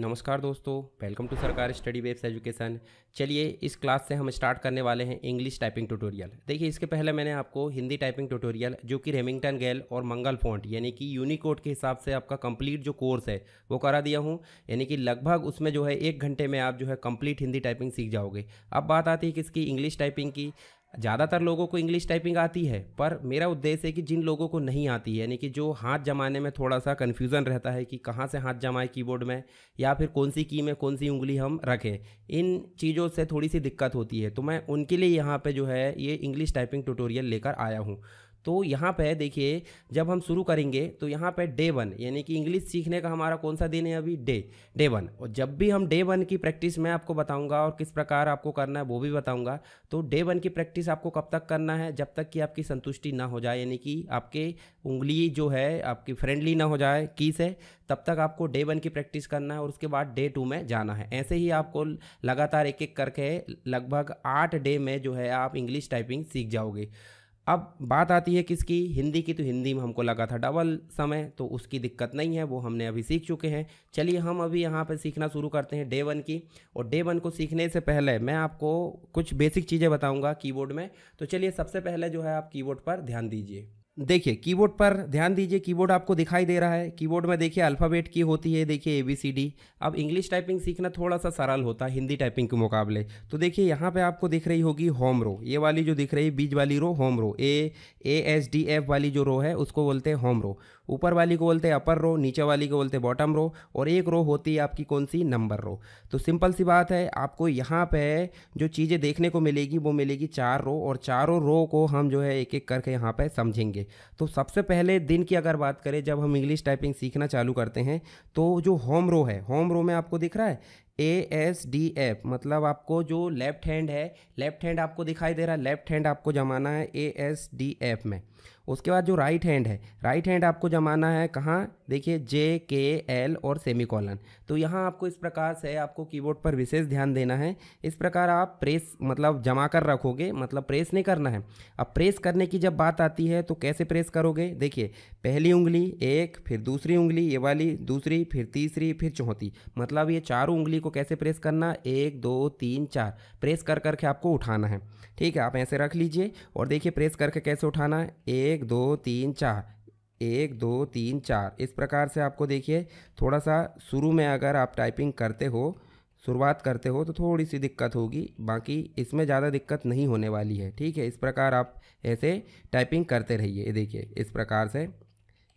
नमस्कार दोस्तों welcome to Sarkar study webs education चलिए इस क्लास से हम स्टार्ट करने वाले हैं इंग्लिश टाइपिंग ट्यूटोरियल देखिए इसके पहले मैंने आपको हिंदी टाइपिंग ट्यूटोरियल जो कि रेमिंगटन गेल और मंगल फॉन्ट यानी कि यूनिकोड के हिसाब से आपका कंप्लीट जो कोर्स है वो करा दिया हूँ यानी कि लगभग उसमें जो है एक घंटे में आप जो है कंप्लीट हिंदी टाइपिंग सीख जाओगे अब बात आती है किसकी इंग्लिश टाइपिंग की ज़्यादातर लोगों को इंग्लिश टाइपिंग आती है पर मेरा उद्देश्य है कि जिन लोगों को नहीं आती है यानी कि जो हाथ जमाने में थोड़ा सा कन्फ्यूज़न रहता है कि कहाँ से हाथ जमाएं कीबोर्ड में या फिर कौन सी की में कौन सी उंगली हम रखें इन चीज़ों से थोड़ी सी दिक्कत होती है तो मैं उनके लिए यहाँ पर जो है ये इंग्लिश टाइपिंग ट्यूटोरियल लेकर आया हूँ तो यहाँ पे देखिए जब हम शुरू करेंगे तो यहाँ पे डे वन यानी कि इंग्लिश सीखने का हमारा कौन सा दिन है अभी डे डे वन और जब भी हम डे वन की प्रैक्टिस मैं आपको बताऊँगा और किस प्रकार आपको करना है वो भी बताऊँगा तो डे वन की प्रैक्टिस आपको कब तक करना है जब तक कि आपकी संतुष्टि ना हो जाए यानी कि आपके उंगली जो है आपकी फ्रेंडली ना हो जाए की से तब तक आपको डे वन की प्रैक्टिस करना है और उसके बाद डे टू में जाना है ऐसे ही आपको लगातार एक एक करके लगभग आठ डे में जो है आप इंग्लिश टाइपिंग सीख जाओगे अब बात आती है किसकी हिंदी की तो हिंदी में हमको लगा था डबल समय तो उसकी दिक्कत नहीं है वो हमने अभी सीख चुके हैं चलिए हम अभी यहाँ पर सीखना शुरू करते हैं डे वन की और डे वन को सीखने से पहले मैं आपको कुछ बेसिक चीज़ें बताऊँगा कीबोर्ड में तो चलिए सबसे पहले जो है आप कीबोर्ड पर ध्यान दीजिए देखिए कीबोर्ड पर ध्यान दीजिए कीबोर्ड आपको दिखाई दे रहा है कीबोर्ड में देखिए अल्फ़ाबेट की होती है देखिए ए बी सी डी अब इंग्लिश टाइपिंग सीखना थोड़ा सा सरल होता है हिंदी टाइपिंग के मुकाबले तो देखिए यहाँ पे आपको दिख रही होगी होम रो ये वाली जो दिख रही है बीज वाली row home row A A S D F वाली जो रो है उसको बोलते हैं होम रो ऊपर वाली को बोलते हैं अपर रो नीचे वाली को बोलते हैं बॉटम रो और एक रो होती है आपकी कौन सी नंबर रो तो सिंपल सी बात है आपको यहाँ पे जो चीज़ें देखने को मिलेगी वो मिलेगी चार रो और चारों रो को हम जो है एक एक करके यहाँ पर समझेंगे तो सबसे पहले दिन की अगर बात करें जब हम इंग्लिश टाइपिंग सीखना चालू करते हैं तो जो होम रो है होम रो में आपको दिख रहा है ए एस डी एफ मतलब आपको जो लेफ्ट हैंड है लेफ्ट हैंड आपको दिखाई दे रहा है लेफ्ट हैंड आपको जमाना है ए एस डी एफ में उसके बाद जो राइट हैंड है राइट हैंड आपको जमाना है कहाँ देखिए जे के एल और सेमी कॉलन तो यहाँ आपको इस प्रकार से आपको कीबोर्ड पर विशेष ध्यान देना है इस प्रकार आप प्रेस मतलब जमा कर रखोगे मतलब प्रेस नहीं करना है अब प्रेस करने की जब बात आती है तो कैसे प्रेस करोगे देखिए पहली उंगली एक फिर दूसरी उंगली ये वाली दूसरी फिर तीसरी फिर चौथी मतलब ये चारों उंगली को कैसे प्रेस करना एक दो तीन चार प्रेस कर करके आपको उठाना है ठीक है आप ऐसे रख लीजिए और देखिए प्रेस करके कैसे उठाना है एक दो तीन चार एक दो तीन चार इस प्रकार से आपको देखिए थोड़ा सा शुरू में अगर आप टाइपिंग करते हो शुरुआत करते हो तो थोड़ी सी दिक्कत होगी बाकी इसमें ज़्यादा दिक्कत नहीं होने वाली है ठीक है इस प्रकार आप ऐसे टाइपिंग करते रहिए ये देखिए इस प्रकार से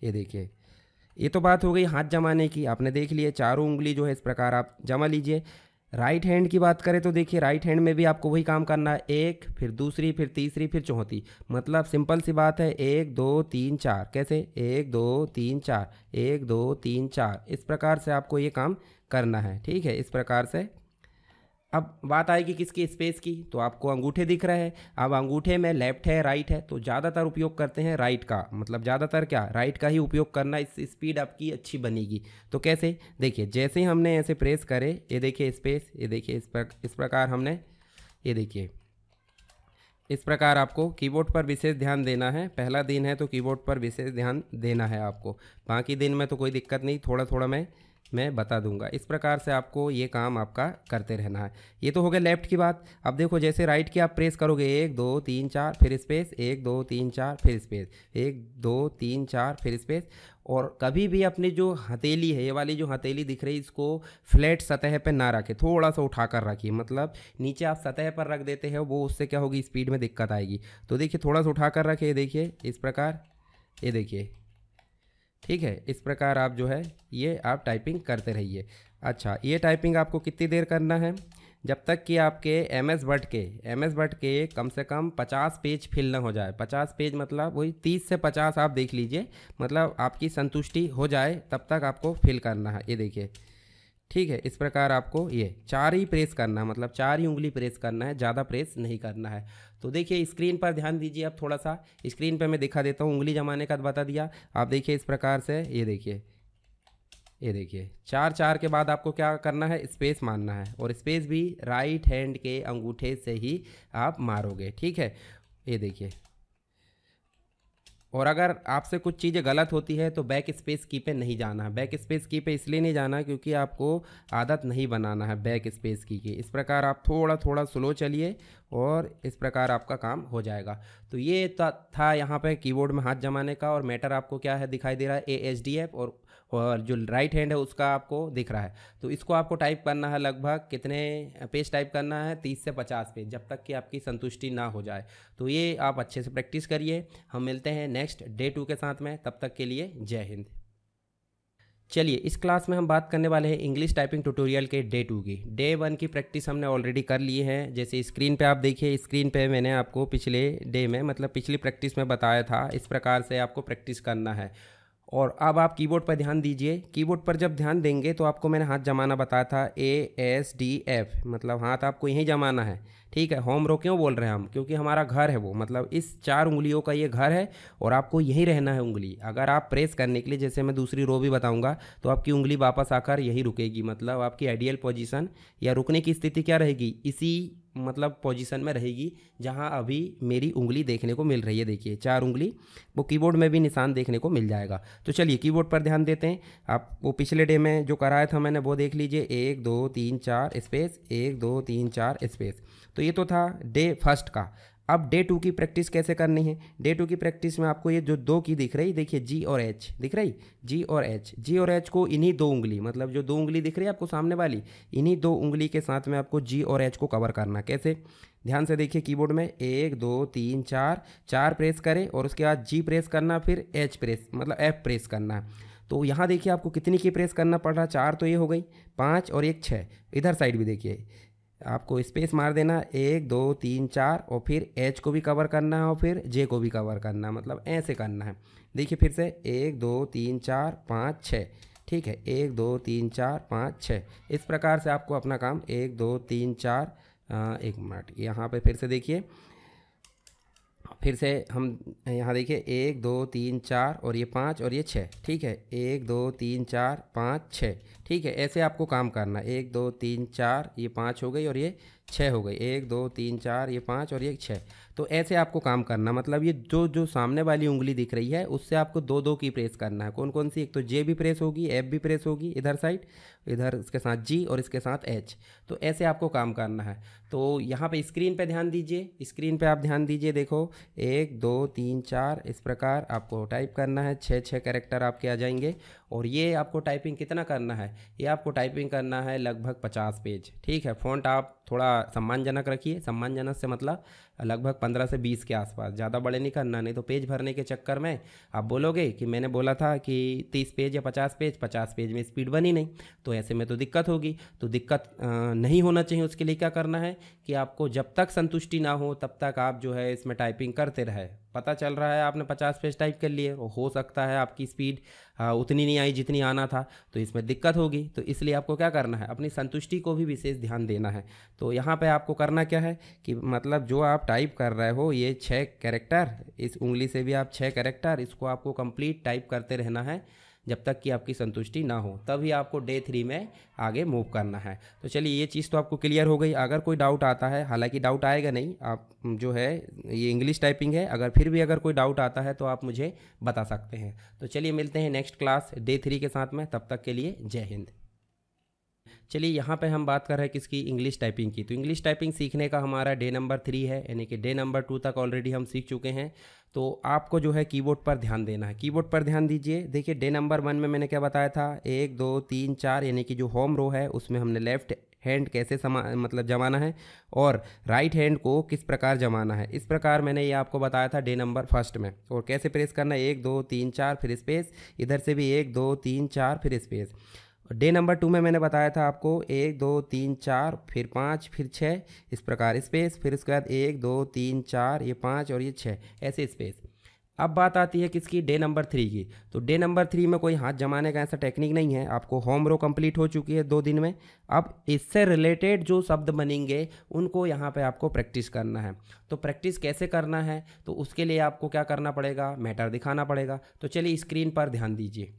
ये देखिए ये तो बात हो गई हाथ जमाने की आपने देख लिए चारों उंगली जो है इस प्रकार आप जमा लीजिए राइट हैंड की बात करें तो देखिए राइट हैंड में भी आपको वही काम करना है एक फिर दूसरी फिर तीसरी फिर चौथी मतलब सिंपल सी बात है एक दो तीन चार कैसे एक दो तीन चार एक दो तीन चार इस प्रकार से आपको ये काम करना है ठीक है इस प्रकार से अब बात आएगी किसकी स्पेस की तो आपको अंगूठे दिख रहे हैं अब अंगूठे में लेफ्ट है राइट है तो ज़्यादातर उपयोग करते हैं राइट का मतलब ज़्यादातर क्या राइट का ही उपयोग करना इस स्पीड आपकी अच्छी बनेगी तो कैसे देखिए जैसे ही हमने ऐसे प्रेस करे ये देखिए स्पेस ये देखिए इस, प्रक, इस प्रकार हमने ये देखिए इस प्रकार आपको कीबोर्ड पर विशेष ध्यान देना है पहला दिन है तो कीबोर्ड पर विशेष ध्यान देना है आपको बाकी दिन में तो कोई दिक्कत नहीं थोड़ा थोड़ा मैं मैं बता दूंगा इस प्रकार से आपको ये काम आपका करते रहना है ये तो हो गया लेफ्ट की बात अब देखो जैसे राइट की आप प्रेस करोगे एक दो तीन चार फिर स्पेस एक दो तीन चार फिर स्पेस एक दो तीन चार फिर स्पेस और कभी भी अपनी जो हथेली है ये वाली जो हथेली दिख रही है इसको फ्लैट सतह पर ना रखें थोड़ा सा उठा कर रखिए मतलब नीचे आप सतह पर रख देते हैं वो उससे क्या होगी स्पीड में दिक्कत आएगी तो देखिए थोड़ा सा उठा कर रखिए देखिए इस प्रकार ये देखिए ठीक है इस प्रकार आप जो है ये आप टाइपिंग करते रहिए अच्छा ये टाइपिंग आपको कितनी देर करना है जब तक कि आपके एम एस वर्ड के एम एस वर्ड के कम से कम पचास पेज फिल न हो जाए पचास पेज मतलब वही तीस से पचास आप देख लीजिए मतलब आपकी संतुष्टि हो जाए तब तक आपको फिल करना है ये देखिए ठीक है इस प्रकार आपको ये चार ही प्रेस करना है मतलब चार ही उंगली प्रेस करना है ज़्यादा प्रेस नहीं करना है तो देखिए स्क्रीन पर ध्यान दीजिए आप थोड़ा सा स्क्रीन पर मैं दिखा देता हूँ उंगली जमाने का बता दिया आप देखिए इस प्रकार से ये देखिए ये देखिए चार चार के बाद आपको क्या करना है स्पेस मारना है और स्पेस भी राइट हैंड के अंगूठे से ही आप मारोगे ठीक है ये देखिए और अगर आपसे कुछ चीज़ें गलत होती है तो बैक स्पेस की पे नहीं जाना है बैक स्पेस की पे इसलिए नहीं जाना क्योंकि आपको आदत नहीं बनाना है बैक स्पेस की की इस प्रकार आप थोड़ा थोड़ा स्लो चलिए और इस प्रकार आपका काम हो जाएगा तो ये था यहाँ पे कीबोर्ड में हाथ जमाने का और मैटर आपको क्या है दिखाई दे रहा है ए एच डी एफ और और जो राइट हैंड है उसका आपको दिख रहा है तो इसको आपको टाइप करना है लगभग कितने पेज टाइप करना है तीस से पचास पेज जब तक कि आपकी संतुष्टि ना हो जाए तो ये आप अच्छे से प्रैक्टिस करिए हम मिलते हैं नेक्स्ट डे टू के साथ में तब तक के लिए जय हिंद चलिए इस क्लास में हम बात करने वाले हैं इंग्लिश टाइपिंग ट्यूटोरियल के डे टू की डे वन की प्रैक्टिस हमने ऑलरेडी कर ली है जैसे स्क्रीन पे आप देखिए स्क्रीन पे मैंने आपको पिछले डे में मतलब पिछली प्रैक्टिस में बताया था इस प्रकार से आपको प्रैक्टिस करना है और अब आप कीबोर्ड पर ध्यान दीजिए कीबोर्ड पर जब ध्यान देंगे तो आपको मैंने हाथ जमाना बताया था ए एस डी एफ मतलब हाथ आपको यहीं जमाना है ठीक है होम रो क्यों बोल रहे हैं हम क्योंकि हमारा घर है वो मतलब इस चार उंगलियों का ये घर है और आपको यहीं रहना है उंगली अगर आप प्रेस करने के लिए जैसे मैं दूसरी रो भी बताऊँगा तो आपकी उंगली वापस आकर यहीं रुकेगी मतलब आपकी आइडियल पोजिशन या रुकने की स्थिति क्या रहेगी इसी मतलब पोजीशन में रहेगी जहां अभी मेरी उंगली देखने को मिल रही है देखिए चार उंगली वो कीबोर्ड में भी निशान देखने को मिल जाएगा तो चलिए कीबोर्ड पर ध्यान देते हैं आप वो पिछले डे में जो कराया था मैंने वो देख लीजिए एक दो तीन चार स्पेस एक दो तीन चार स्पेस तो तो ये तो था डे फर्स्ट का अब डे टू की प्रैक्टिस कैसे करनी है डे टू की प्रैक्टिस में आपको ये जो दो की दिख रही देखिए जी और एच दिख रही जी और एच जी और एच को इन्हीं दो उंगली मतलब जो दो उंगली दिख रही है आपको सामने वाली इन्हीं दो उंगली के साथ में आपको जी और एच को कवर करना कैसे ध्यान से देखिए कीबोर्ड में एक दो तीन चार चार प्रेस करें और उसके बाद जी प्रेस करना फिर एच प्रेस मतलब एफ प्रेस करना तो यहाँ देखिए आपको कितनी की प्रेस करना पड़ रहा चार तो ये हो गई पाँच और एक छः इधर साइड भी देखिए आपको स्पेस मार देना एक दो तीन चार और फिर एच को भी कवर करना है और फिर जे को भी कवर करना है मतलब ऐसे करना है देखिए फिर से एक दो तीन चार पाँच छः ठीक है एक दो तीन चार पाँच छः इस प्रकार से आपको अपना काम एक दो तीन चार आ, एक मिनट यहाँ पे फिर से देखिए फिर से हम यहाँ देखिए एक दो तीन चार और ये पाँच और ये छः ठीक है एक दो तीन चार पाँच छः ठीक है ऐसे आपको काम करना एक दो तीन चार ये पाँच हो गई और ये छः हो गई एक दो तीन चार ये पाँच और ये छः तो ऐसे आपको काम करना मतलब ये जो जो सामने वाली उंगली दिख रही है उससे आपको दो दो की प्रेस करना है कौन कौन सी एक तो जे भी प्रेस होगी एफ भी प्रेस होगी इधर साइड इधर इसके साथ जी और इसके साथ एच तो ऐसे आपको काम करना है तो यहाँ पर स्क्रीन पर ध्यान दीजिए स्क्रीन पर आप ध्यान दीजिए देखो एक दो तीन चार इस प्रकार आपको टाइप करना है छः छः कैरेक्टर आपके आ जाएंगे और ये आपको टाइपिंग कितना करना है ये आपको टाइपिंग करना है लगभग पचास पेज ठीक है फ़ॉन्ट आप थोड़ा सम्मानजनक रखिए सम्मानजनक से मतलब लगभग पंद्रह से बीस के आसपास ज़्यादा बड़े नहीं करना नहीं तो पेज भरने के चक्कर में आप बोलोगे कि मैंने बोला था कि तीस पेज या पचास पेज पचास पेज में स्पीड बनी नहीं तो ऐसे में तो दिक्कत होगी तो दिक्कत नहीं होना चाहिए उसके लिए क्या करना है कि आपको जब तक संतुष्टि ना हो तब तक आप जो है इसमें टाइपिंग करते रहे पता चल रहा है आपने पचास पेज टाइप कर लिए हो सकता है आपकी स्पीड उतनी नहीं आई जितनी आना था तो इसमें दिक्कत होगी तो इसलिए आपको क्या करना है अपनी संतुष्टि को भी विशेष ध्यान देना है तो यहाँ पे आपको करना क्या है कि मतलब जो आप टाइप कर रहे हो ये छः कैरेक्टर इस उंगली से भी आप छः कैरेक्टर इसको आपको कंप्लीट टाइप करते रहना है जब तक कि आपकी संतुष्टि ना हो तभी आपको डे थ्री में आगे मूव करना है तो चलिए ये चीज़ तो आपको क्लियर हो गई अगर कोई डाउट आता है हालांकि डाउट आएगा नहीं आप जो है ये इंग्लिश टाइपिंग है अगर फिर भी अगर कोई डाउट आता है तो आप मुझे बता सकते हैं तो चलिए मिलते हैं नेक्स्ट क्लास डे थ्री के साथ में तब तक के लिए जय हिंद चलिए यहाँ पे हम बात कर रहे हैं किसकी इंग्लिश टाइपिंग की तो इंग्लिश टाइपिंग सीखने का हमारा डे नंबर थ्री है यानी कि डे नंबर टू तक ऑलरेडी हम सीख चुके हैं तो आपको जो है कीबोर्ड पर ध्यान देना है कीबोर्ड पर ध्यान दीजिए देखिए डे नंबर वन में मैंने क्या बताया था एक दो तीन चार यानी कि जो होम रो है उसमें हमने लेफ्ट हैंड कैसे समा मतलब जमाना है और राइट हैंड को किस प्रकार जमाना है इस प्रकार मैंने ये आपको बताया था डे नंबर फर्स्ट में और कैसे प्रेस करना है एक दो तीन चार फिर स्पेस इधर से भी एक दो तीन चार फिर स्पेस डे नंबर टू में मैंने बताया था आपको एक दो तीन चार फिर पाँच फिर छः इस प्रकार स्पेस फिर उसके बाद एक दो तीन चार ये पाँच और ये छः ऐसे स्पेस अब बात आती है किसकी डे नंबर थ्री की तो डे नंबर थ्री में कोई हाथ जमाने का ऐसा टेक्निक नहीं है आपको होम रो कंप्लीट हो चुकी है दो दिन में अब इससे रिलेटेड जो शब्द बनेंगे उनको यहाँ पे आपको प्रैक्टिस करना है तो प्रैक्टिस कैसे करना है तो उसके लिए आपको क्या करना पड़ेगा मैटर दिखाना पड़ेगा तो चलिए स्क्रीन पर ध्यान दीजिए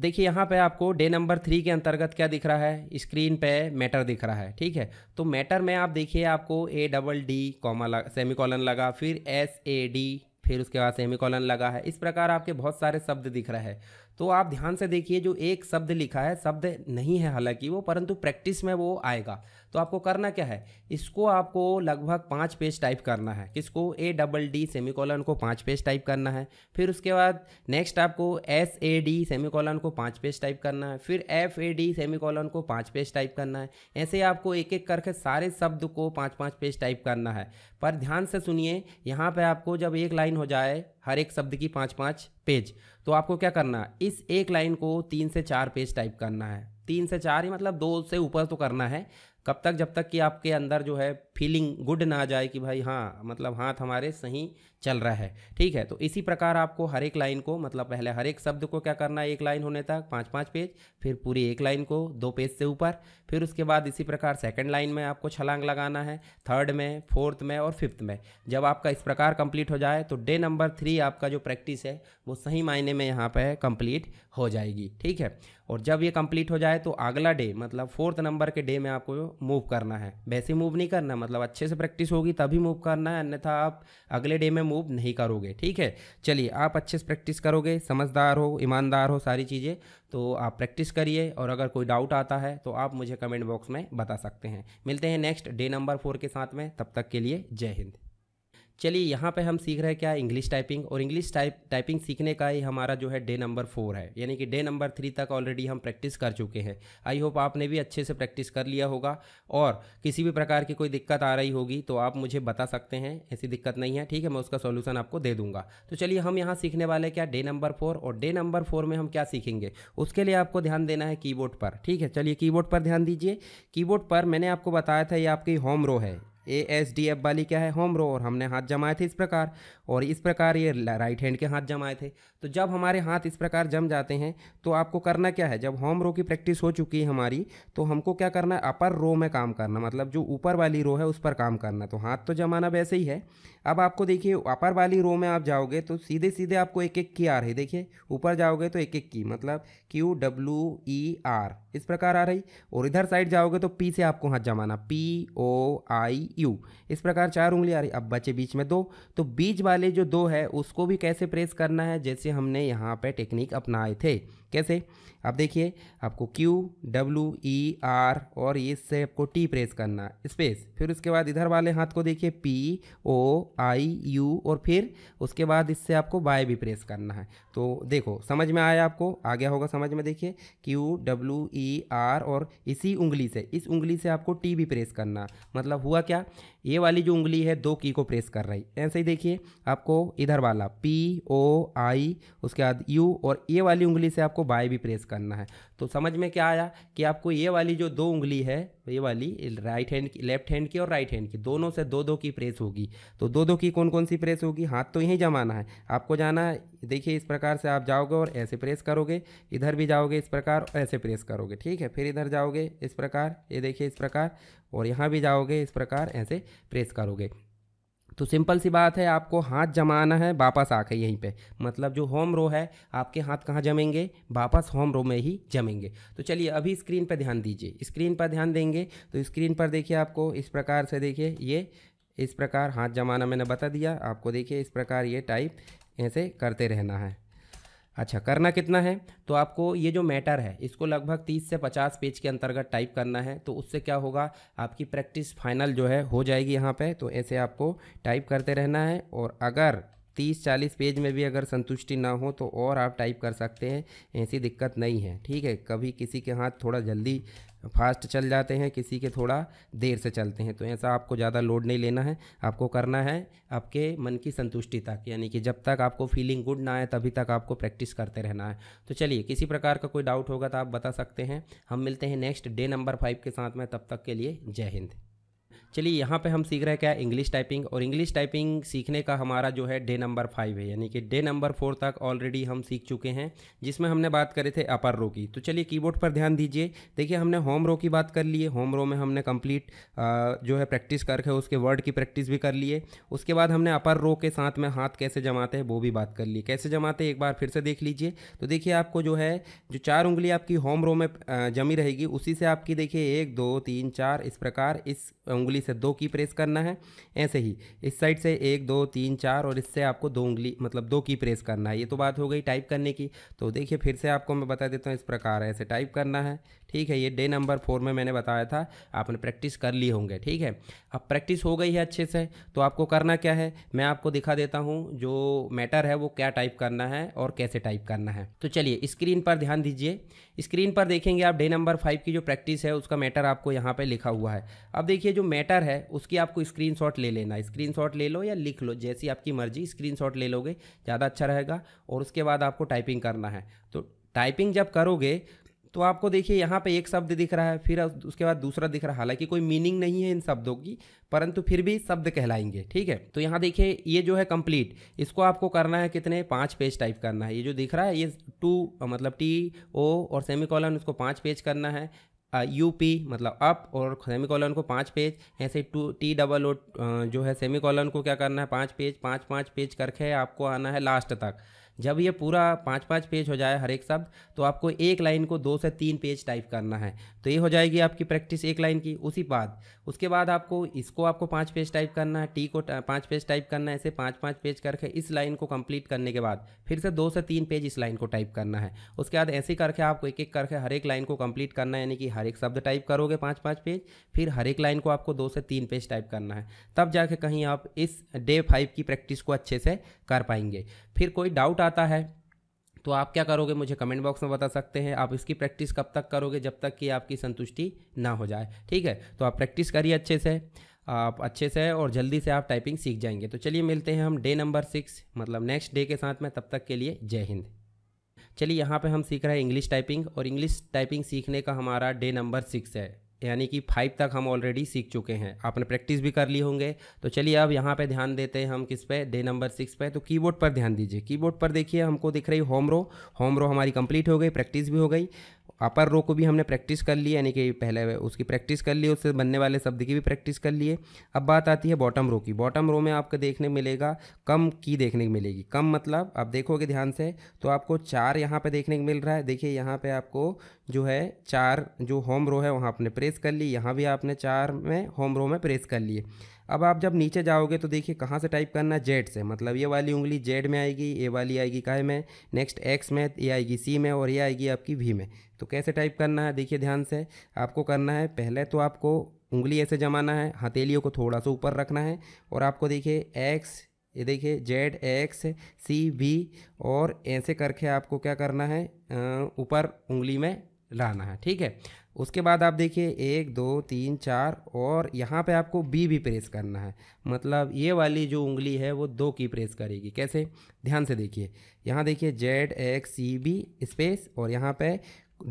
देखिए यहाँ पे आपको डे नंबर थ्री के अंतर्गत क्या दिख रहा है स्क्रीन पे मैटर दिख रहा है ठीक है तो मैटर में आप देखिए आपको ए डबल डी कॉमा लगा सेमी कॉलन लगा फिर एस ए डी फिर उसके बाद सेमी कॉलन लगा है इस प्रकार आपके बहुत सारे शब्द दिख रहे हैं तो आप ध्यान से देखिए जो एक शब्द लिखा है शब्द नहीं है हालांकि वो परंतु प्रैक्टिस में वो आएगा तो आपको करना क्या है इसको आपको लगभग पाँच पेज टाइप करना है किसको ए डबल डी सेमी को पाँच पेज टाइप करना है फिर उसके बाद नेक्स्ट आपको एस ए डी सेमी को पाँच पेज टाइप करना है फिर एफ ए डी सेमी को पाँच पेज टाइप करना है ऐसे आपको एक एक करके सारे शब्द को पाँच पाँच पेज टाइप करना है पर ध्यान से सुनिए यहाँ पर आपको जब एक लाइन हो जाए हर एक शब्द की पाँच पाँच पेज तो आपको क्या करना है इस एक लाइन को तीन से चार पेज टाइप करना है तीन से चार ही मतलब दो से ऊपर तो करना है कब तक जब तक कि आपके अंदर जो है फीलिंग गुड ना आ जाए कि भाई हाँ मतलब हाथ हमारे सही चल रहा है ठीक है तो इसी प्रकार आपको हर एक लाइन को मतलब पहले हर एक शब्द को क्या करना है एक लाइन होने तक पाँच पाँच पेज फिर पूरी एक लाइन को दो पेज से ऊपर फिर उसके बाद इसी प्रकार सेकंड लाइन में आपको छलांग लगाना है थर्ड में फोर्थ में और फिफ्थ में जब आपका इस प्रकार कंप्लीट हो जाए तो डे नंबर थ्री आपका जो प्रैक्टिस है वो सही मायने में यहाँ पर कंप्लीट हो जाएगी ठीक है और जब ये कंप्लीट हो जाए तो अगला डे मतलब फोर्थ नंबर के डे में आपको मूव करना है वैसे मूव नहीं करना मतलब अच्छे से प्रैक्टिस होगी तभी मूव करना है अन्यथा आप अगले डे में मूव नहीं करोगे ठीक है चलिए आप अच्छे से प्रैक्टिस करोगे समझदार हो ईमानदार हो सारी चीज़ें तो आप प्रैक्टिस करिए और अगर कोई डाउट आता है तो आप मुझे कमेंट बॉक्स में बता सकते हैं मिलते हैं नेक्स्ट डे नंबर फोर के साथ में तब तक के लिए जय हिंद चलिए यहाँ पे हम सीख रहे हैं क्या इंग्लिश टाइपिंग और इंग्लिश टाइप टाइपिंग सीखने का ही हमारा जो है डे नंबर फोर है यानी कि डे नंबर थ्री तक ऑलरेडी हम प्रैक्टिस कर चुके हैं आई होप आपने भी अच्छे से प्रैक्टिस कर लिया होगा और किसी भी प्रकार की कोई दिक्कत आ रही होगी तो आप मुझे बता सकते हैं ऐसी दिक्कत नहीं है ठीक है मैं उसका सोल्यूशन आपको दे दूंगा तो चलिए हम यहाँ सीखने वाले क्या डे नंबर फोर और डे नंबर फोर में हम क्या सीखेंगे उसके लिए आपको ध्यान देना है की पर ठीक है चलिए की पर ध्यान दीजिए की पर मैंने आपको बताया था ये आपकी होम रो है ए एस डी एफ वाली क्या है होम रो और हमने हाथ जमाए थे इस प्रकार और इस प्रकार ये राइट हैंड के हाथ जमाए थे तो जब हमारे हाथ इस प्रकार जम जाते हैं तो आपको करना क्या है जब होम रो की प्रैक्टिस हो चुकी है हमारी तो हमको क्या करना है अपर रो में काम करना मतलब जो ऊपर वाली रो है उस पर काम करना तो हाथ तो जमाना वैसे ही है अब आपको देखिए अपर वाली रो में आप जाओगे तो सीधे सीधे आपको एक एक की आ रही देखिए ऊपर जाओगे तो एक एक की मतलब क्यू डब्ल्यू ई आर इस प्रकार आ रही और इधर साइड जाओगे तो पी से आपको हाथ जमाना पी ओ आई यू इस प्रकार चार उंगली आ रही अब बचे बीच में दो तो बीच वाले जो दो है उसको भी कैसे प्रेस करना है जैसे हमने यहाँ पर टेक्निक अपनाए थे कैसे आप देखिए आपको Q W E R और ये से आपको T प्रेस करना स्पेस फिर उसके बाद इधर वाले हाथ को देखिए P O I U और फिर उसके बाद इससे आपको बाय भी प्रेस करना है तो देखो समझ में आया आपको आ गया होगा समझ में देखिए Q W E R और इसी उंगली से इस उंगली से आपको T भी प्रेस करना मतलब हुआ क्या ये वाली जो उंगली है दो की को प्रेस कर रही है ऐसे ही देखिए आपको इधर वाला पी ओ आई उसके बाद यू और ये वाली उंगली से आपको बाय भी प्रेस करना है तो समझ में क्या आया कि आपको ये वाली जो दो उंगली है ये वाली राइट हैंड की लेफ्ट हैंड की और राइट हैंड की दोनों से दो दो की प्रेस होगी तो दो दो की कौन कौन सी प्रेस होगी हाथ तो यहीं जमाना है आपको जाना है देखिए इस प्रकार से आप जाओगे और ऐसे प्रेस करोगे इधर भी जाओगे इस प्रकार ऐसे प्रेस करोगे ठीक है फिर इधर जाओगे इस प्रकार ये देखिए इस प्रकार और यहाँ भी जाओगे इस प्रकार ऐसे प्रेस करोगे तो सिंपल सी बात है आपको हाथ जमाना है वापस आके यहीं पे मतलब जो होम रो है आपके हाथ कहाँ जमेंगे वापस होम रो में ही जमेंगे तो चलिए अभी स्क्रीन पर ध्यान दीजिए स्क्रीन पर ध्यान देंगे तो स्क्रीन पर देखिए आपको इस प्रकार से देखिए ये इस प्रकार हाथ जमाना मैंने बता दिया आपको देखिए इस प्रकार ये टाइप ऐसे करते रहना है अच्छा करना कितना है तो आपको ये जो मैटर है इसको लगभग 30 से 50 पेज के अंतर्गत टाइप करना है तो उससे क्या होगा आपकी प्रैक्टिस फाइनल जो है हो जाएगी यहाँ पे तो ऐसे आपको टाइप करते रहना है और अगर तीस चालीस पेज में भी अगर संतुष्टि ना हो तो और आप टाइप कर सकते हैं ऐसी दिक्कत नहीं है ठीक है कभी किसी के हाथ थोड़ा जल्दी फास्ट चल जाते हैं किसी के थोड़ा देर से चलते हैं तो ऐसा आपको ज़्यादा लोड नहीं लेना है आपको करना है आपके मन की संतुष्टि तक यानी कि जब तक आपको फीलिंग गुड ना आए तभी तक आपको प्रैक्टिस करते रहना है तो चलिए किसी प्रकार का कोई डाउट होगा तो आप बता सकते हैं हम मिलते हैं नेक्स्ट डे नंबर फाइव के साथ में तब तक के लिए जय हिंद चलिए यहाँ पे हम सीख रहे हैं क्या इंग्लिश टाइपिंग और इंग्लिश टाइपिंग सीखने का हमारा जो है डे नंबर फाइव है यानी कि डे नंबर फोर तक ऑलरेडी हम सीख चुके हैं जिसमें हमने बात करे थे अपर रो की तो चलिए कीबोर्ड पर ध्यान दीजिए देखिए हमने होम रो की बात कर ली है होम रो में हमने कंप्लीट जो है प्रैक्टिस करके उसके वर्ड की प्रैक्टिस भी कर लिए उसके बाद हमने अपर रो के साथ में हाथ कैसे जमाते हैं वो भी बात कर ली कैसे जमाते एक बार फिर से देख लीजिए तो देखिए आपको जो है जो चार उंगली आपकी होम रो में जमी रहेगी उसी से आपकी देखिए एक दो तीन चार इस प्रकार इस उंगली से दो की प्रेस करना है ऐसे ही इस साइड से एक दो तीन चार और इससे आपको दो उंगली मतलब दो की प्रेस करना है ये तो बात हो गई टाइप करने की तो देखिए फिर से आपको मैं बता देता हूँ इस प्रकार ऐसे टाइप करना है ठीक है ये डे नंबर फोर में मैंने बताया था आपने प्रैक्टिस कर ली होंगे ठीक है अब प्रैक्टिस हो गई है अच्छे से तो आपको करना क्या है मैं आपको दिखा देता हूँ जो मैटर है वो क्या टाइप करना है और कैसे टाइप करना है तो चलिए स्क्रीन पर ध्यान दीजिए स्क्रीन पर देखेंगे आप डे नंबर फाइव की जो प्रैक्टिस है उसका मैटर आपको यहाँ पर लिखा हुआ है अब देखिए जो मैटर चैप्टर है उसकी आपको स्क्रीन ले लेना स्क्रीन ले लो या लिख लो जैसी आपकी मर्जी स्क्रीन ले लोगे ज़्यादा अच्छा रहेगा और उसके बाद आपको टाइपिंग करना है तो टाइपिंग जब करोगे तो आपको देखिए यहाँ पे एक शब्द दिख रहा है फिर उसके बाद दूसरा दिख रहा है हालांकि कोई मीनिंग नहीं है इन शब्दों की परंतु फिर भी शब्द कहलाएंगे ठीक है तो यहाँ देखिए ये जो है कंप्लीट इसको आपको करना है कितने पांच पेज टाइप करना है ये जो दिख रहा है ये टू मतलब टी ओ और सेमी कॉलन उसको पाँच पेज करना है यू पी मतलब अप और सेमी कॉलन को पाँच पेज ऐसे टू टी डबल ओ जो है सेमी कॉलन को क्या करना है पाँच पेज पाँच पाँच पेज करके आपको आना है लास्ट तक जब ये पूरा पाँच पाँच पेज हो जाए हर एक शब्द तो आपको एक लाइन को दो से तीन पेज टाइप करना है तो ये हो जाएगी आपकी प्रैक्टिस एक लाइन की उसी बाद उसके बाद आपको इसको आपको पाँच पेज टाइप करना है टी को पाँच पेज टाइप करना है ऐसे पाँच पाँच पेज करके इस लाइन को कंप्लीट करने के बाद फिर से दो से तीन पेज इस लाइन को टाइप करना है उसके बाद ऐसे करके आपको एक एक करके हर एक लाइन को कंप्लीट करना है यानी कि हर एक शब्द टाइप करोगे पाँच पाँच पेज फिर हर एक लाइन को आपको दो से तीन पेज टाइप करना है तब जाके कहीं आप इस डे फाइव की प्रैक्टिस को अच्छे से कर पाएंगे फिर कोई डाउट आता है तो आप क्या करोगे मुझे कमेंट बॉक्स में बता सकते हैं आप इसकी प्रैक्टिस कब तक करोगे जब तक कि आपकी संतुष्टि ना हो जाए ठीक है तो आप प्रैक्टिस करिए अच्छे से आप अच्छे से और जल्दी से आप टाइपिंग सीख जाएंगे तो चलिए मिलते हैं हम डे नंबर सिक्स मतलब नेक्स्ट डे के साथ में तब तक के लिए जय हिंद चलिए यहाँ पे हम सीख रहे हैं इंग्लिश टाइपिंग और इंग्लिश टाइपिंग सीखने का हमारा डे नंबर सिक्स है यानी कि फाइव तक हम ऑलरेडी सीख चुके हैं आपने प्रैक्टिस भी कर लिए होंगे तो चलिए अब यहाँ पे ध्यान देते हैं हम किस पे डे नंबर सिक्स पे तो कीबोर्ड पर ध्यान दीजिए कीबोर्ड पर देखिए हमको दिख रही होम रो होम रो हमारी कंप्लीट हो गई प्रैक्टिस भी हो गई अपर रो को भी हमने प्रैक्टिस कर ली यानी कि पहले उसकी प्रैक्टिस कर ली उससे बनने वाले शब्द की भी प्रैक्टिस कर लिए अब बात आती है बॉटम रो की बॉटम रो में आपको देखने को मिलेगा कम की देखने की मिलेगी कम मतलब आप देखोगे ध्यान से तो आपको चार यहाँ पर देखने को मिल रहा है देखिए यहाँ पर आपको जो है चार जो होम रो है वहाँ आपने प्रेस कर ली यहाँ भी आपने चार में होम रो में प्रेस कर लिए अब आप जब नीचे जाओगे तो देखिए कहाँ से टाइप करना जेड से मतलब ये वाली उंगली जेड में आएगी ये वाली आएगी कहे में नेक्स्ट एक्स में ये आएगी सी में और ये आएगी आपकी वी में तो कैसे टाइप करना है देखिए ध्यान से आपको करना है पहले तो आपको उंगली ऐसे जमाना है हथेलियों को थोड़ा सा ऊपर रखना है और आपको देखिए एक्स ये देखिए जेड एक्स सी वी और ऐसे करके आपको क्या करना है ऊपर उंगली में लाना है ठीक है उसके बाद आप देखिए एक दो तीन चार और यहाँ पे आपको बी भी प्रेस करना है मतलब ये वाली जो उंगली है वो दो की प्रेस करेगी कैसे ध्यान से देखिए यहाँ देखिए Z X C B space और यहाँ पे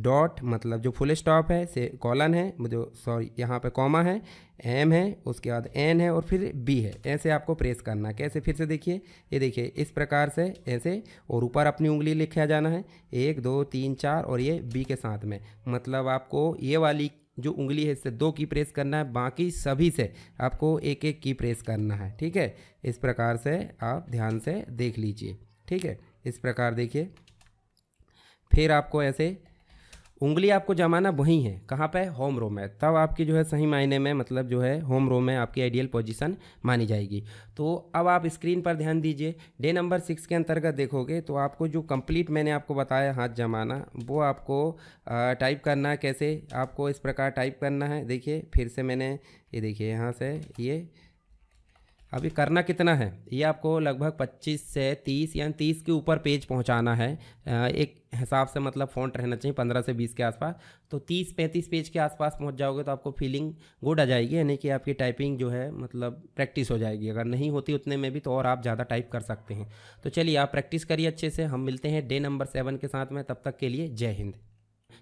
डॉट मतलब जो फुल स्टॉप है से कॉलन है जो सॉरी यहाँ पे कॉमा है एम है उसके बाद एन है और फिर बी है ऐसे आपको प्रेस करना कैसे फिर से देखिए ये देखिए इस प्रकार से ऐसे और ऊपर अपनी उंगली लिखा जाना है एक दो तीन चार और ये बी के साथ में मतलब आपको ये वाली जो उंगली है इससे दो की प्रेस करना है बाकी सभी से आपको एक एक की प्रेस करना है ठीक है इस प्रकार से आप ध्यान से देख लीजिए ठीक है इस प्रकार देखिए फिर आपको ऐसे उंगली आपको जमाना वहीं है कहाँ पे होम रो में तब आपकी जो है सही मायने में मतलब जो है होम रो में आपकी आइडियल पोजीशन मानी जाएगी तो अब आप स्क्रीन पर ध्यान दीजिए डे नंबर सिक्स के अंतर्गत देखोगे तो आपको जो कंप्लीट मैंने आपको बताया हाथ जमाना वो आपको आ, टाइप करना है कैसे आपको इस प्रकार टाइप करना है देखिए फिर से मैंने ये देखिए यहाँ से ये अभी करना कितना है ये आपको लगभग 25 से 30 यानी 30 के ऊपर पेज पहुंचाना है एक हिसाब से मतलब फॉन्ट रहना चाहिए 15 से 20 के आसपास तो 30 35 पेज के आसपास पहुंच जाओगे तो आपको फीलिंग गुड आ जाएगी यानी कि आपकी टाइपिंग जो है मतलब प्रैक्टिस हो जाएगी अगर नहीं होती उतने में भी तो और आप ज़्यादा टाइप कर सकते हैं तो चलिए आप प्रैक्टिस करिए अच्छे से हम मिलते हैं डे नंबर सेवन के साथ में तब तक के लिए जय हिंद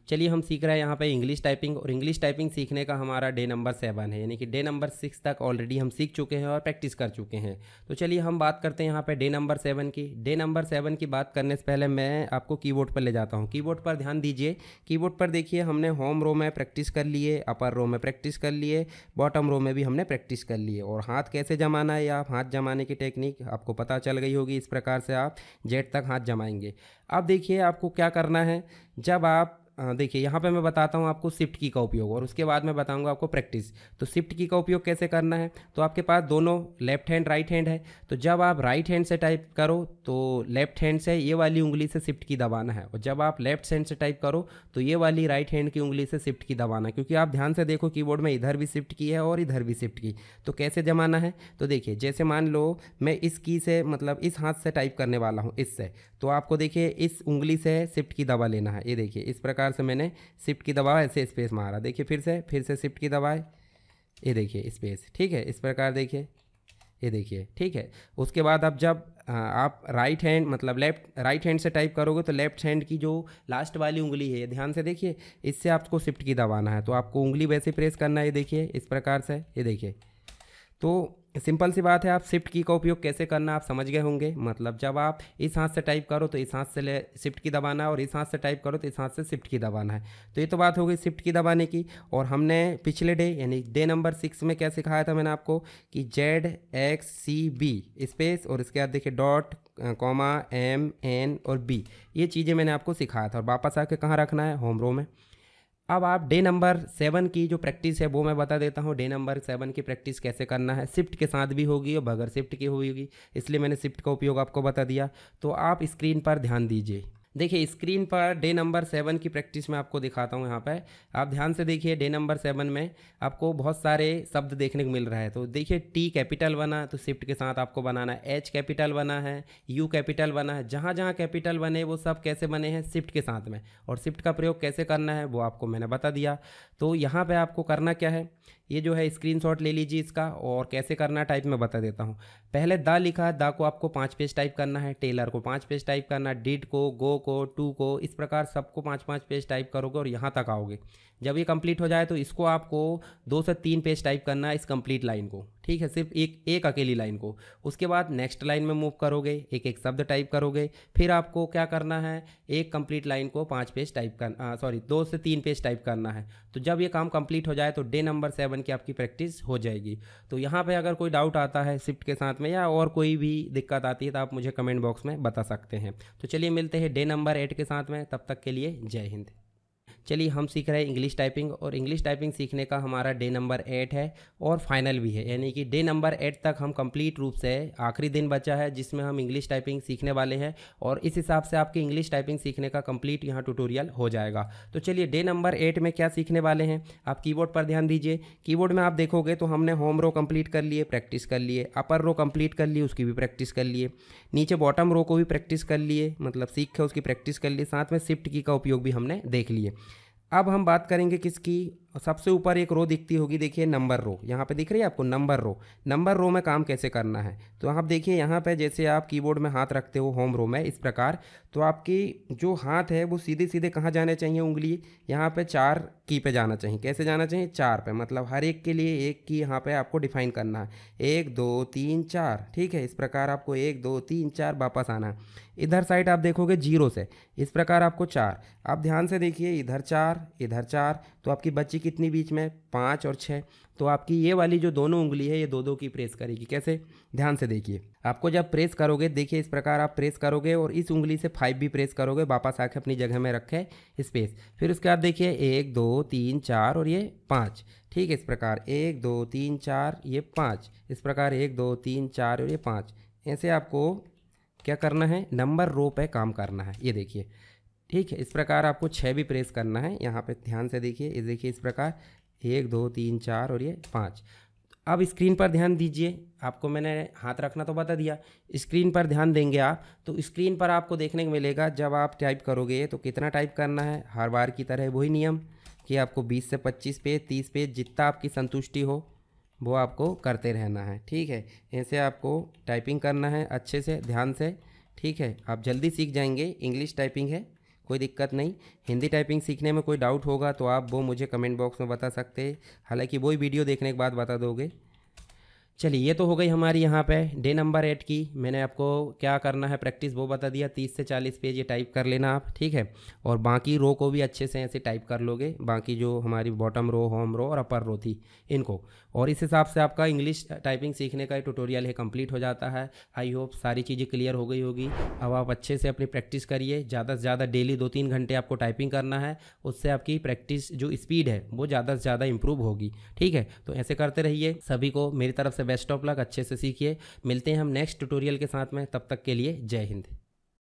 चलिए हम सीख रहे हैं यहाँ पे इंग्लिश टाइपिंग और इंग्लिश टाइपिंग सीखने का हमारा डे नंबर सेवन है यानी कि डे नंबर सिक्स तक ऑलरेडी हम सीख चुके हैं और प्रैक्टिस कर चुके हैं तो चलिए हम बात करते हैं यहाँ पे डे नंबर सेवन की डे नंबर सेवन की बात करने से पहले मैं आपको कीबोर्ड पर ले जाता हूँ कीबोर्ड पर ध्यान दीजिए कीबोर्ड पर देखिए हमने होम रो में प्रैक्टिस कर लिए अपर रो में प्रैक्टिस कर लिए बॉटम रो में भी हमने प्रैक्टिस कर लिए और हाथ कैसे जमाना है या हाथ जमाने की टेक्निक आपको पता चल गई होगी इस प्रकार से आप जेट तक हाथ जमाएंगे अब देखिए आपको क्या करना है जब आप देखिए यहाँ पे मैं बताता हूँ आपको शिफ्ट की का उपयोग और उसके बाद मैं बताऊँगा आपको प्रैक्टिस तो शिफ्ट की का उपयोग कैसे करना है तो आपके पास दोनों लेफ्ट हैंड राइट हैंड है तो जब आप राइट हैंड से टाइप करो तो लेफ्ट हैंड से ये वाली उंगली से शिफ्ट की दबाना है और जब आप लेफ्ट हैंड से टाइप करो तो ये वाली राइट हैंड की उंगली से शिफ्ट की दबाना क्योंकि आप ध्यान से देखो कीबोर्ड में इधर भी शिफ्ट की है और इधर भी शिफ्ट की तो कैसे जमाना है तो देखिए जैसे मान लो मैं इस की से मतलब इस हाथ से टाइप करने वाला हूँ इससे तो आपको देखिए इस उंगली से शिफ्ट की दबा लेना है ये देखिए इस प्रकार प्रकार से मैंने शिफ्ट की दबाया ऐसे स्पेस मारा देखिए फिर से फिर से शिफ्ट की दबाए ये देखिए स्पेस ठीक है इस प्रकार देखिए ये देखिए ठीक है उसके बाद अब जब आप राइट हैंड मतलब लेफ्ट राइट हैंड से टाइप करोगे तो लेफ्ट हैंड की जो लास्ट वाली उंगली है ध्यान से देखिए इससे आपको शिफ्ट की दबाना है तो आपको उंगली वैसे प्रेस करना है ये देखिए इस प्रकार से ये देखिए तो सिंपल सी बात है आप शिफ्ट की का उपयोग कैसे करना आप समझ गए होंगे मतलब जब आप इस हाथ से टाइप करो तो इस हाथ से ले शिफ्ट की दबाना है और इस हाथ से टाइप करो तो इस हाथ से शिफ्ट की दबाना है तो ये तो बात हो गई शिफ्ट की दबाने की और हमने पिछले डे यानी डे नंबर सिक्स में क्या सिखाया था मैंने आपको कि Z X C B space और इसके बाद देखिए डॉट कॉमा एम एन और बी ये चीज़ें मैंने आपको सिखाया था और वापस आके कहाँ रखना है होम रो में अब आप डे नंबर सेवन की जो प्रैक्टिस है वो मैं बता देता हूँ डे नंबर सेवन की प्रैक्टिस कैसे करना है शिफ्ट के साथ भी होगी और बगैर शिफ्ट की होगी इसलिए मैंने शिफ्ट का उपयोग आपको बता दिया तो आप स्क्रीन पर ध्यान दीजिए देखिए स्क्रीन पर डे नंबर सेवन की प्रैक्टिस मैं आपको दिखाता हूँ यहाँ पर आप ध्यान से देखिए डे नंबर सेवन में आपको बहुत सारे शब्द देखने को मिल रहा है तो देखिए टी कैपिटल बना तो शिफ्ट के साथ आपको बनाना है एच कैपिटल बना है यू कैपिटल बना है जहाँ जहाँ कैपिटल बने वो सब कैसे बने हैं शिफ्ट के साथ में और शिफ्ट का प्रयोग कैसे करना है वो आपको मैंने बता दिया तो यहाँ पर आपको करना क्या है ये जो है स्क्रीनशॉट ले लीजिए इसका और कैसे करना टाइप मैं बता देता हूँ पहले दा लिखा है दा को आपको पाँच पेज टाइप करना है टेलर को पाँच पेज टाइप करना डिड को गो को टू को इस प्रकार सबको पाँच पाँच पेज टाइप करोगे और यहाँ तक आओगे जब ये कंप्लीट हो जाए तो इसको आपको दो से तीन पेज टाइप करना है इस कंप्लीट लाइन को ठीक है सिर्फ एक एक अकेली लाइन को उसके बाद नेक्स्ट लाइन में मूव करोगे एक एक शब्द टाइप करोगे फिर आपको क्या करना है एक कंप्लीट लाइन को पाँच पेज टाइप करना सॉरी दो से तीन पेज टाइप करना है तो जब ये काम कंप्लीट हो जाए तो डे नंबर सेवन की आपकी प्रैक्टिस हो जाएगी तो यहाँ पर अगर कोई डाउट आता है शिफ्ट के साथ में या और कोई भी दिक्कत आती है तो आप मुझे कमेंट बॉक्स में बता सकते हैं तो चलिए मिलते हैं डे नंबर एट के साथ में तब तक के लिए जय हिंद चलिए हम सीख रहे हैं इंग्लिश टाइपिंग और इंग्लिश टाइपिंग सीखने का हमारा डे नंबर एट है और फाइनल भी है यानी कि डे नंबर एट तक हम कंप्लीट रूप से आखिरी दिन बचा है जिसमें हम इंग्लिश टाइपिंग सीखने वाले हैं और इस हिसाब से आपकी इंग्लिश टाइपिंग सीखने का कंप्लीट यहाँ ट्यूटोरियल हो जाएगा तो चलिए डे नंबर एट में क्या सीखने वाले हैं आप की पर ध्यान दीजिए की में आप देखोगे तो हमने होम रो कम्प्लीट कर लिए प्रैक्टिस कर लिए अपर रो कम्प्लीट कर लिए उसकी भी प्रैक्टिस कर लिए नीचे बॉटम रो को भी प्रैक्टिस कर लिए मतलब सीख है उसकी प्रैक्टिस कर लिए साथ में शिफ्ट की का उपयोग भी हमने देख लिए अब हम बात करेंगे किसकी सबसे ऊपर एक रो दिखती होगी देखिए नंबर रो यहाँ पे दिख रही है आपको नंबर रो नंबर रो में काम कैसे करना है तो आप देखिए यहाँ पे जैसे आप कीबोर्ड में हाथ रखते हो होम रो में इस प्रकार तो आपकी जो हाथ है वो सीधे सीधे कहाँ जाने चाहिए उंगली यहाँ पे चार की पे जाना चाहिए कैसे जाना चाहिए चार पे मतलब हर एक के लिए एक की यहाँ पर आपको डिफाइन करना है एक दो तीन चार ठीक है इस प्रकार आपको एक दो तीन चार वापस आना है इधर साइड आप देखोगे जीरो से इस प्रकार आपको चार आप ध्यान से देखिए इधर चार इधर चार तो आपकी बच्ची कितनी बीच में पाँच और छः तो आपकी ये वाली जो दोनों उंगली है ये दो दो की प्रेस करेगी कैसे ध्यान से देखिए आपको जब प्रेस करोगे देखिए इस प्रकार आप प्रेस करोगे और इस उंगली से फाइव भी प्रेस करोगे वापस आके अपनी जगह में रखें स्पेस फिर उसके बाद देखिए एक दो तीन चार और ये पाँच ठीक है इस प्रकार एक दो तीन चार ये पाँच इस प्रकार एक दो तीन चार और ये पाँच ऐसे आपको क्या करना है नंबर रो पे काम करना है ये देखिए ठीक है इस प्रकार आपको छः भी प्रेस करना है यहाँ पे ध्यान से देखिए ये देखिए इस प्रकार एक दो तीन चार और ये पाँच अब स्क्रीन पर ध्यान दीजिए आपको मैंने हाथ रखना तो बता दिया स्क्रीन पर ध्यान देंगे आप तो स्क्रीन पर आपको देखने को मिलेगा जब आप टाइप करोगे तो कितना टाइप करना है हर बार की तरह वही नियम कि आपको 20 से 25 पेज 30 पेज जितना आपकी संतुष्टि हो वो आपको करते रहना है ठीक है ऐसे आपको टाइपिंग करना है अच्छे से ध्यान से ठीक है आप जल्दी सीख जाएंगे इंग्लिश टाइपिंग है कोई दिक्कत नहीं हिंदी टाइपिंग सीखने में कोई डाउट होगा तो आप वो मुझे कमेंट बॉक्स में बता सकते हैं हालांकि ही वीडियो देखने के बाद बता दोगे चलिए ये तो हो गई हमारी यहाँ पे डे नंबर एट की मैंने आपको क्या करना है प्रैक्टिस वो बता दिया तीस से चालीस पेज ये टाइप कर लेना आप ठीक है और बाकी रो को भी अच्छे से ऐसे टाइप कर लोगे बाकी जो हमारी बॉटम रो होम रो और अपर रो थी इनको और इस हिसाब से आपका इंग्लिश टाइपिंग सीखने का ट्यूटोरियल है कंप्लीट हो जाता है आई होप सारी चीज़ें क्लियर हो गई होगी अब आप अच्छे से अपनी प्रैक्टिस करिए ज़्यादा से ज़्यादा डेली दो तीन घंटे आपको टाइपिंग करना है उससे आपकी प्रैक्टिस जो स्पीड है वो ज़्यादा से ज़्यादा इंप्रूव होगी ठीक है तो ऐसे करते रहिए सभी को मेरी तरफ से बेस्ट ऑफ लक अच्छे से सीखिए मिलते हैं हम नेक्स्ट ट्यूटोरियल के साथ में तब तक के लिए जय हिंद